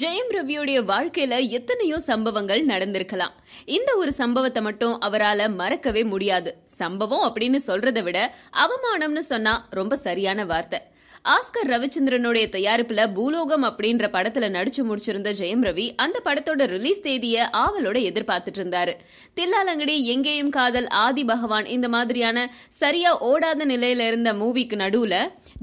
ஜெயம் ரவியுடைய வாழ்க்கையில எத்தனையோ சம்பவங்கள் நடந்திருக்கலாம் இந்த ஒரு சம்பவத்தை மட்டும் அவரால் மறக்கவே முடியாது சம்பவம் அப்படின்னு சொல்றதை விட அவமானம்னு சொன்னா ரொம்ப சரியான வார்த்தை ஆஸ்கர் ரவிச்சந்திரனுடைய தயாரிப்புல பூலோகம் அப்படின்ற படத்துல நடிச்சு முடிச்சிருந்த ஜெயம் ரவி அந்த படத்தோட ரிலீஸ் தேதிய ஆவலோட எதிர்பார்த்துட்டு இருந்தாரு தில்லாலங்கடி எங்கேயும் காதல் ஆதி பகவான் இந்த மாதிரியான சரியா ஓடாத நிலையில இருந்த மூவிக்கு நடுவுல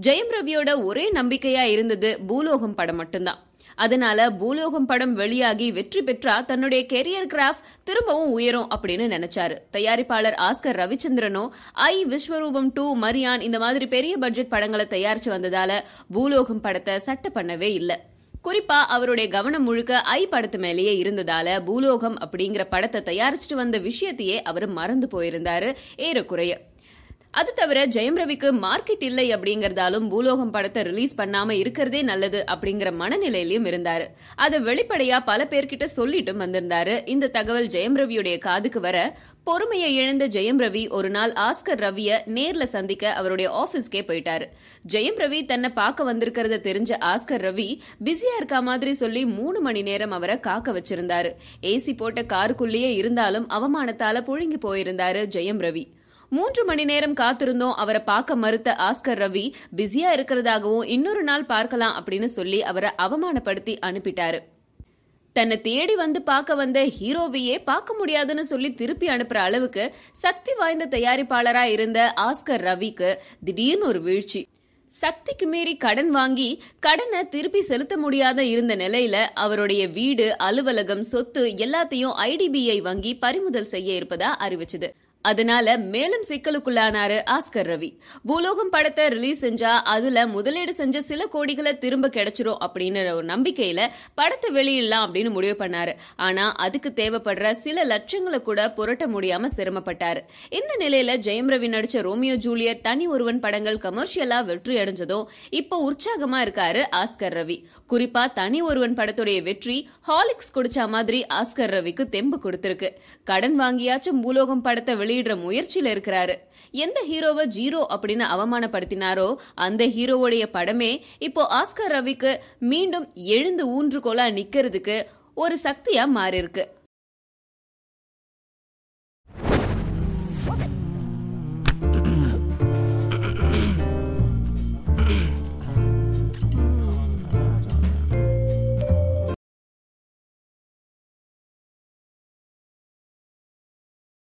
ஜெயம் ரவியோட ஒரே நம்பிக்கையா இருந்தது பூலோகம் படம் மட்டும்தான் அதனால பூலோகம் படம் வெளியாகி வெற்றி பெற்றா தன்னுடைய கெரியர் கிராஃப் திரும்பவும் உயரும் அப்படின்னு நினைச்சாரு தயாரிப்பாளர் ஆஸ்கர் ரவிச்சந்திரனும் ஐ விஸ்வரூபம் டூ மரியான் இந்த மாதிரி பெரிய பட்ஜெட் படங்களை தயாரிச்சு வந்ததால பூலோகம் படத்தை சட்ட பண்ணவே இல்லை குறிப்பா அவருடைய கவனம் முழுக்க ஐ படத்து மேலேயே இருந்ததால பூலோகம் அப்படிங்கிற படத்தை தயாரிச்சுட்டு வந்த விஷயத்தையே அவர் மறந்து போயிருந்தாரு ஏறக்குறைய அது தவிர ஜெயம் ரவிக்கு மார்க்கெட் இல்லை அப்படிங்கறதாலும் பூலோகம் படத்தை ரிலீஸ் பண்ணாம இருக்கிறதே நல்லது அப்படிங்கிற மனநிலையிலும் இருந்தாரு அதை வெளிப்படையா பல பேர்கிட்ட சொல்லிட்டும் வந்திருந்தாரு இந்த தகவல் ஜெயம் ரவியுடைய காதுக்கு வர பொறுமையை இழந்த ஜெயம் ரவி ஒரு நாள் ஆஸ்கர் ரவிய நேர்ல சந்திக்க அவருடைய ஆபீஸ்க்கே போயிட்டாரு ஜெயம் ரவி தன்னை பார்க்க வந்திருக்கிறத தெரிஞ்ச ஆஸ்கர் ரவி பிஸியா இருக்கா மாதிரி சொல்லி மூணு மணி நேரம் அவரை காக்க வச்சிருந்தாரு ஏசி போட்ட காருக்குள்ளேயே இருந்தாலும் அவமானத்தால புழுங்கி போயிருந்தாரு ஜெயம் ரவி மூன்று மணி நேரம் காத்திருந்தோம் அவரை பார்க்க மறுத்த ஆஸ்கர் ரவி பிஸியா இருக்கிறதாகவும் இன்னொரு நாள் பார்க்கலாம் அப்படின்னு சொல்லி அவரை அவமானப்படுத்தி அனுப்பிட்டாரு தன்னை தேடி வந்து பார்க்க வந்த ஹீரோவையே பார்க்க முடியாதுன்னு சொல்லி திருப்பி அனுப்புற அளவுக்கு சக்தி வாய்ந்த தயாரிப்பாளரா இருந்த ஆஸ்கர் ரவிக்கு திடீர்னு ஒரு வீழ்ச்சி சக்திக்கு மீறி கடன் வாங்கி கடனை திருப்பி செலுத்த முடியாத இருந்த நிலையில அவருடைய வீடு அலுவலகம் சொத்து எல்லாத்தையும் ஐடிபிஐ வங்கி பறிமுதல் செய்ய இருப்பதா அறிவிச்சது அதனால மேலும் சிக்கலுக்குள்ளானாரு ஆஸ்கர் ரவி பூலோகம் படத்தை ரிலீஸ் செஞ்சா அதுல முதலீடு செஞ்ச சில கோடிகளை திரும்ப கிடைச்சிரும் அப்படின்னு ஒரு நம்பிக்கையில படத்தை வெளியிடலாம் அப்படின்னு முடிவு பண்ணாரு ஆனா அதுக்கு தேவைப்படுற சில லட்சங்களை கூட புரட்ட முடியாம சிரமப்பட்டாரு இந்த நிலையில ஜெயம் ரவி நடிச்ச ரோமியோ ஜூலியர் தனி ஒருவன் படங்கள் கமர்ஷியலா வெற்றி அடைஞ்சதும் இப்போ உற்சாகமா இருக்காரு ஆஸ்கர் ரவி குறிப்பா தனி ஒருவன் படத்துடைய வெற்றி ஹாலிக்ஸ் குடிச்சா மாதிரி ஆஸ்கர் ரவிக்கு தெம்பு கொடுத்திருக்கு கடன் வாங்கியாச்சும் பூலோகம் படத்தை வெளியிடுற முயற்சியில இருக்கிறாரு எந்த ஹீரோவை ஜீரோ அப்படின்னு அவமானப்படுத்தினாரோ அந்த ஹீரோவுடைய படமே இப்போ ஆஸ்கர் ரவிக்கு மீண்டும் எழுந்து ஊன்றுகோலா நிக்கிறதுக்கு ஒரு சக்தியா இருக்கு